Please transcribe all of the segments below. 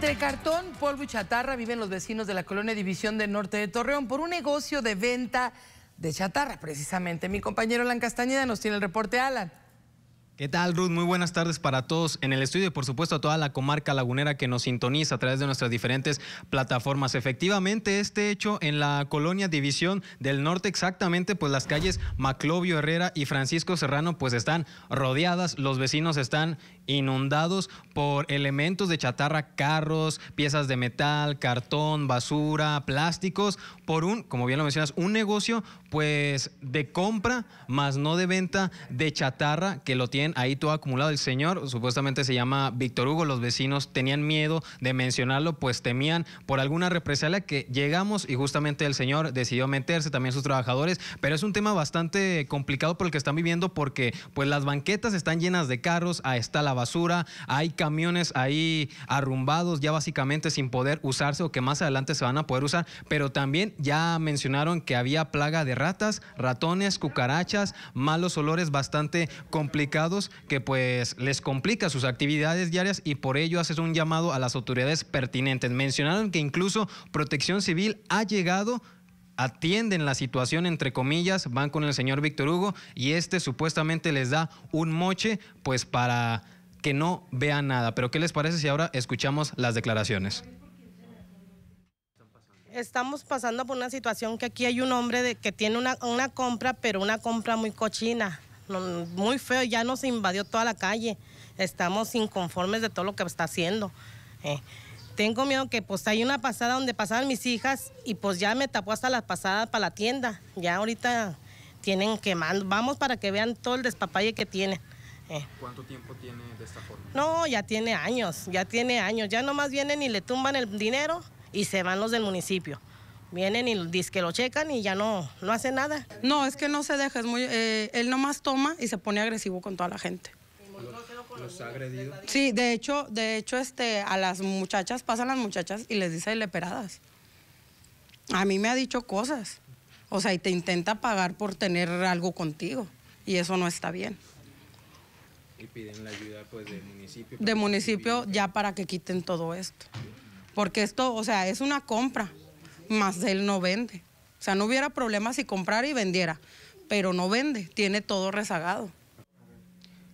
Entre cartón, polvo y chatarra viven los vecinos de la colonia División del Norte de Torreón por un negocio de venta de chatarra, precisamente. Mi compañero Alan Castañeda nos tiene el reporte, Alan. ¿Qué tal, Ruth? Muy buenas tardes para todos en el estudio y, por supuesto, a toda la comarca lagunera que nos sintoniza a través de nuestras diferentes plataformas. Efectivamente, este hecho en la colonia División del Norte, exactamente, pues las calles Maclovio Herrera y Francisco Serrano, pues están rodeadas, los vecinos están inundados por elementos de chatarra, carros, piezas de metal, cartón, basura, plásticos, por un, como bien lo mencionas, un negocio pues de compra, más no de venta de chatarra, que lo tienen ahí todo acumulado. El señor supuestamente se llama Víctor Hugo, los vecinos tenían miedo de mencionarlo, pues temían por alguna represalia que llegamos y justamente el señor decidió meterse, también sus trabajadores, pero es un tema bastante complicado por el que están viviendo porque pues las banquetas están llenas de carros, a esta la basura, hay camiones ahí arrumbados ya básicamente sin poder usarse o que más adelante se van a poder usar, pero también ya mencionaron que había plaga de ratas, ratones, cucarachas, malos olores bastante complicados que pues les complica sus actividades diarias y por ello haces un llamado a las autoridades pertinentes. Mencionaron que incluso Protección Civil ha llegado atienden la situación, entre comillas, van con el señor Víctor Hugo y este supuestamente les da un moche, pues para que no vea nada. Pero ¿qué les parece si ahora escuchamos las declaraciones? Estamos pasando por una situación que aquí hay un hombre de, que tiene una, compra, pero una compra muy cochina, muy feo, ya nos invadió toda la calle. Estamos inconformes de todo lo que está haciendo. Eh. tengo miedo que pues hay una pasada donde pasaban mis hijas y pues ya me tapó hasta la pasada para la tienda. Ya ahorita tienen quemando. Vamos para que vean todo el despapalle que tiene. Eh. ¿Cuánto tiempo tiene de esta forma? No, ya tiene años, ya tiene años. Ya nomás vienen y le tumban el dinero y se van los del municipio. Vienen y dicen que lo checan y ya no, no hace nada. No, es que no se deja, es muy, eh, él nomás toma y se pone agresivo con toda la gente. ha agredido? Sí, de hecho, de hecho, este, a las muchachas, pasan las muchachas y les dice leperadas. A mí me ha dicho cosas. O sea, y te intenta pagar por tener algo contigo. Y eso no está bien. Y piden la ayuda pues municipio. De municipio ya para que quiten todo esto. Porque esto, o sea, es una compra, más él no vende. O sea, no hubiera problema si comprara y vendiera, pero no vende, tiene todo rezagado.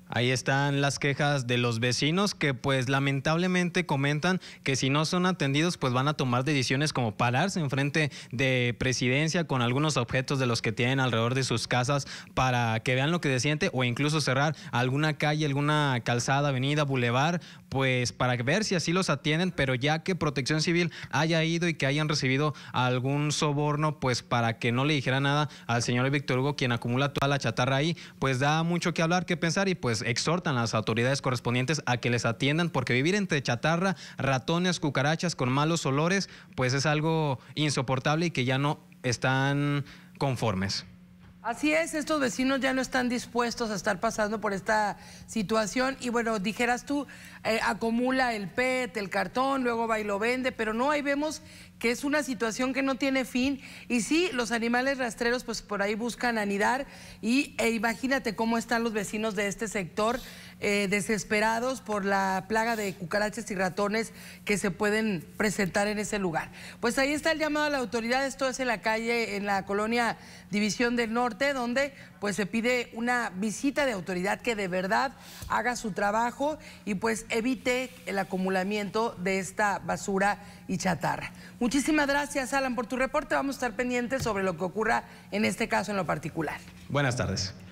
Ahí están las quejas de los vecinos que pues lamentablemente comentan que si no son atendidos pues van a tomar decisiones como pararse enfrente de presidencia con algunos objetos de los que tienen alrededor de sus casas para que vean lo que se siente o incluso cerrar alguna calle, alguna calzada, avenida, bulevar pues para ver si así los atienden pero ya que protección civil haya ido y que hayan recibido algún soborno pues para que no le dijera nada al señor Víctor Hugo quien acumula toda la chatarra ahí pues da mucho que hablar, que pensar y pues pues, exhortan a las autoridades correspondientes a que les atiendan porque vivir entre chatarra, ratones, cucarachas con malos olores, pues es algo insoportable y que ya no están conformes. Así es, estos vecinos ya no están dispuestos a estar pasando por esta situación y bueno, dijeras tú, eh, acumula el PET, el cartón, luego va y lo vende, pero no, ahí vemos que es una situación que no tiene fin y sí, los animales rastreros pues por ahí buscan anidar y eh, imagínate cómo están los vecinos de este sector eh, desesperados por la plaga de cucarachas y ratones que se pueden presentar en ese lugar. Pues ahí está el llamado a la autoridad, esto es en la calle, en la colonia División del Norte donde pues se pide una visita de autoridad que de verdad haga su trabajo y pues evite el acumulamiento de esta basura y chatarra. Muchísimas gracias, Alan, por tu reporte. Vamos a estar pendientes sobre lo que ocurra en este caso en lo particular. Buenas tardes.